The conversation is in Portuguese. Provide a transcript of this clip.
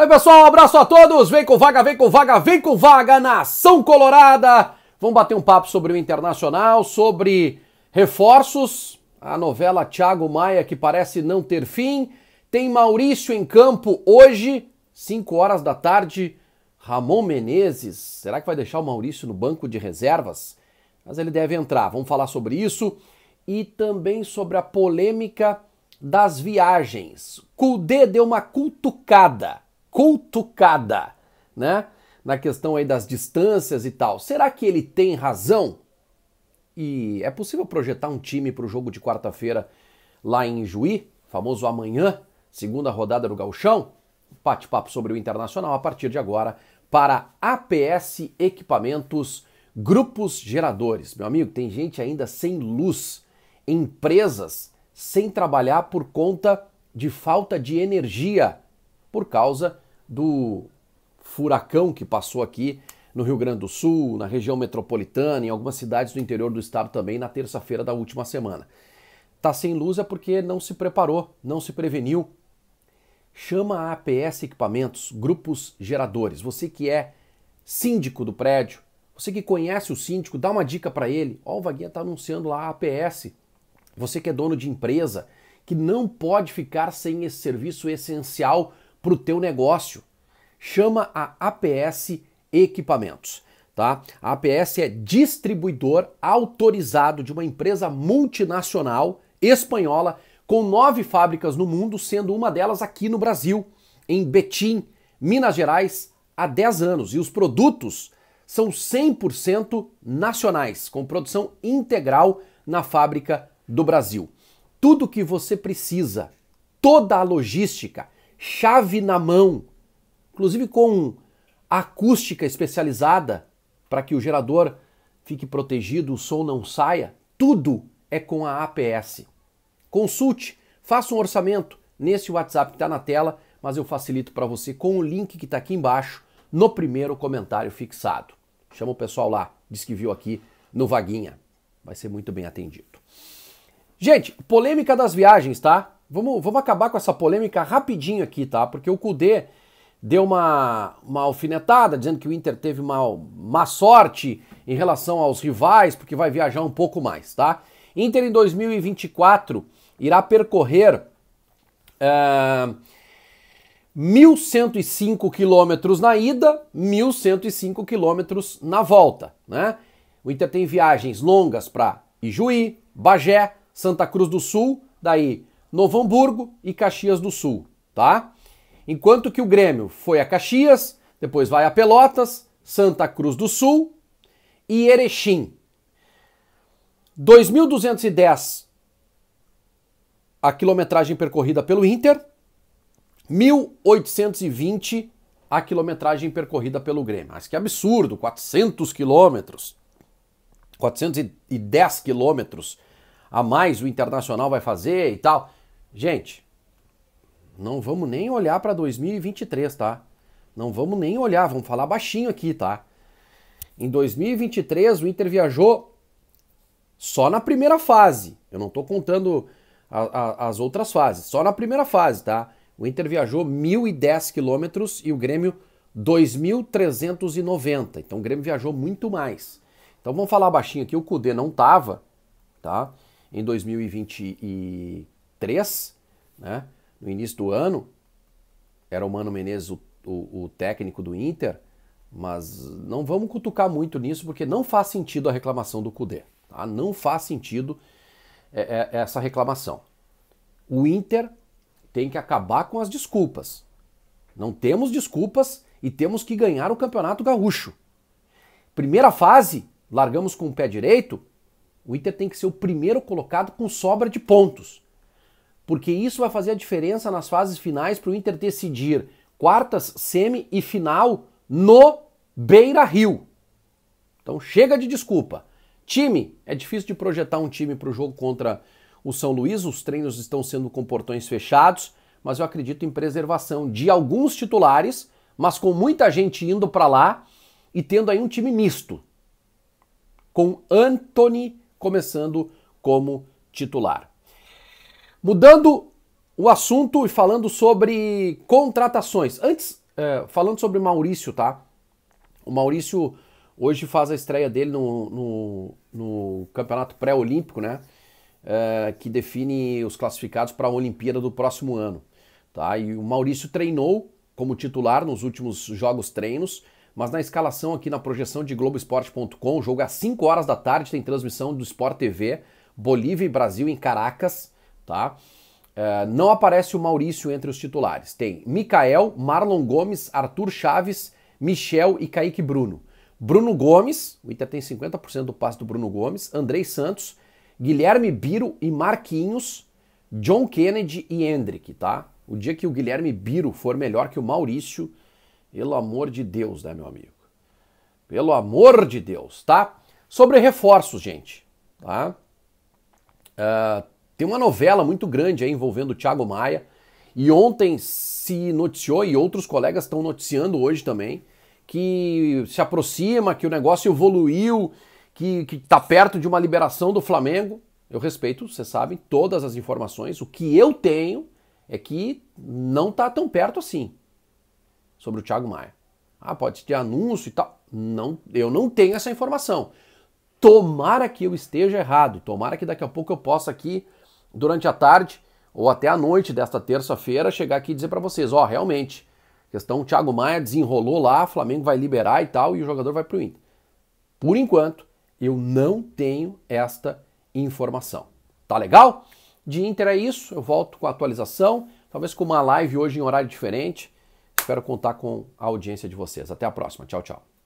Oi, pessoal, um abraço a todos. Vem com vaga, vem com vaga, vem com vaga, nação colorada. Vamos bater um papo sobre o internacional, sobre reforços. A novela Thiago Maia que parece não ter fim. Tem Maurício em campo hoje, 5 horas da tarde. Ramon Menezes, será que vai deixar o Maurício no banco de reservas? Mas ele deve entrar. Vamos falar sobre isso e também sobre a polêmica das viagens. Cudê deu uma cutucada cutucada, né? Na questão aí das distâncias e tal. Será que ele tem razão? E é possível projetar um time para o jogo de quarta-feira lá em Juí, famoso amanhã, segunda rodada do Gauchão? Bate-papo sobre o Internacional a partir de agora para APS Equipamentos Grupos Geradores. Meu amigo, tem gente ainda sem luz, empresas sem trabalhar por conta de falta de energia por causa do furacão que passou aqui no Rio Grande do Sul, na região metropolitana, em algumas cidades do interior do estado também, na terça-feira da última semana. Tá sem luz é porque não se preparou, não se preveniu. Chama a APS Equipamentos, grupos geradores. Você que é síndico do prédio, você que conhece o síndico, dá uma dica para ele. Ó, o Vaguinha tá anunciando lá a APS. Você que é dono de empresa, que não pode ficar sem esse serviço essencial para o teu negócio. Chama a APS Equipamentos. Tá? A APS é distribuidor autorizado de uma empresa multinacional espanhola com nove fábricas no mundo, sendo uma delas aqui no Brasil, em Betim, Minas Gerais, há 10 anos. E os produtos são 100% nacionais, com produção integral na fábrica do Brasil. Tudo que você precisa, toda a logística, chave na mão, inclusive com acústica especializada para que o gerador fique protegido, o som não saia. Tudo é com a APS. Consulte, faça um orçamento nesse WhatsApp que está na tela, mas eu facilito para você com o link que está aqui embaixo no primeiro comentário fixado. Chama o pessoal lá, diz que viu aqui no Vaguinha. Vai ser muito bem atendido. Gente, polêmica das viagens, tá? Vamos, vamos acabar com essa polêmica rapidinho aqui, tá? Porque o Kudê deu uma, uma alfinetada, dizendo que o Inter teve uma má sorte em relação aos rivais, porque vai viajar um pouco mais, tá? Inter em 2024 irá percorrer uh, eh, 1.105 quilômetros na ida, 1.105 quilômetros na volta, né? O Inter tem viagens longas para Ijuí, Bagé, Santa Cruz do Sul, daí Novo Hamburgo e Caxias do Sul, tá? Enquanto que o Grêmio foi a Caxias, depois vai a Pelotas, Santa Cruz do Sul e Erechim. 2.210 a quilometragem percorrida pelo Inter, 1.820 a quilometragem percorrida pelo Grêmio. Mas que absurdo, 400 quilômetros, 410 quilômetros a mais o Internacional vai fazer e tal. Gente, não vamos nem olhar para 2023, tá? Não vamos nem olhar, vamos falar baixinho aqui, tá? Em 2023, o Inter viajou só na primeira fase. Eu não estou contando a, a, as outras fases, só na primeira fase, tá? O Inter viajou 1.010 quilômetros e o Grêmio 2.390. Então o Grêmio viajou muito mais. Então vamos falar baixinho aqui, o Cudê não tava, tá? Em 2023. e 3, né? no início do ano, era o Mano Menezes o, o, o técnico do Inter, mas não vamos cutucar muito nisso, porque não faz sentido a reclamação do Cudê. Tá? Não faz sentido é, é, essa reclamação. O Inter tem que acabar com as desculpas. Não temos desculpas e temos que ganhar o Campeonato Gaúcho. Primeira fase, largamos com o pé direito. O Inter tem que ser o primeiro colocado com sobra de pontos porque isso vai fazer a diferença nas fases finais para o Inter decidir quartas, semi e final no Beira Rio. Então chega de desculpa. Time, é difícil de projetar um time para o jogo contra o São Luís, os treinos estão sendo com portões fechados, mas eu acredito em preservação de alguns titulares, mas com muita gente indo para lá e tendo aí um time misto, com Anthony começando como titular. Mudando o assunto e falando sobre contratações. Antes, é, falando sobre Maurício, tá? O Maurício hoje faz a estreia dele no, no, no campeonato pré-olímpico, né? É, que define os classificados para a Olimpíada do próximo ano. Tá? E o Maurício treinou como titular nos últimos jogos treinos, mas na escalação aqui na projeção de Globoesporte.com, jogo é às 5 horas da tarde, tem transmissão do Sport TV, Bolívia e Brasil em Caracas tá? É, não aparece o Maurício entre os titulares. Tem Mikael, Marlon Gomes, Arthur Chaves, Michel e Kaique Bruno. Bruno Gomes, o Inter tem 50% do passe do Bruno Gomes, Andrei Santos, Guilherme Biro e Marquinhos, John Kennedy e Hendrick, tá? O dia que o Guilherme Biro for melhor que o Maurício, pelo amor de Deus, né, meu amigo? Pelo amor de Deus, tá? Sobre reforços, gente, tá? Uh, tem uma novela muito grande aí envolvendo o Thiago Maia. E ontem se noticiou, e outros colegas estão noticiando hoje também, que se aproxima, que o negócio evoluiu, que está perto de uma liberação do Flamengo. Eu respeito, vocês sabem, todas as informações. O que eu tenho é que não está tão perto assim sobre o Thiago Maia. Ah, pode ter anúncio e tal. Não, eu não tenho essa informação. Tomara que eu esteja errado. Tomara que daqui a pouco eu possa aqui durante a tarde ou até a noite desta terça-feira chegar aqui e dizer para vocês, ó, oh, realmente, questão Thiago Maia desenrolou lá, Flamengo vai liberar e tal, e o jogador vai pro Inter. Por enquanto, eu não tenho esta informação. Tá legal? De Inter é isso, eu volto com a atualização, talvez com uma live hoje em horário diferente. Espero contar com a audiência de vocês. Até a próxima. Tchau, tchau.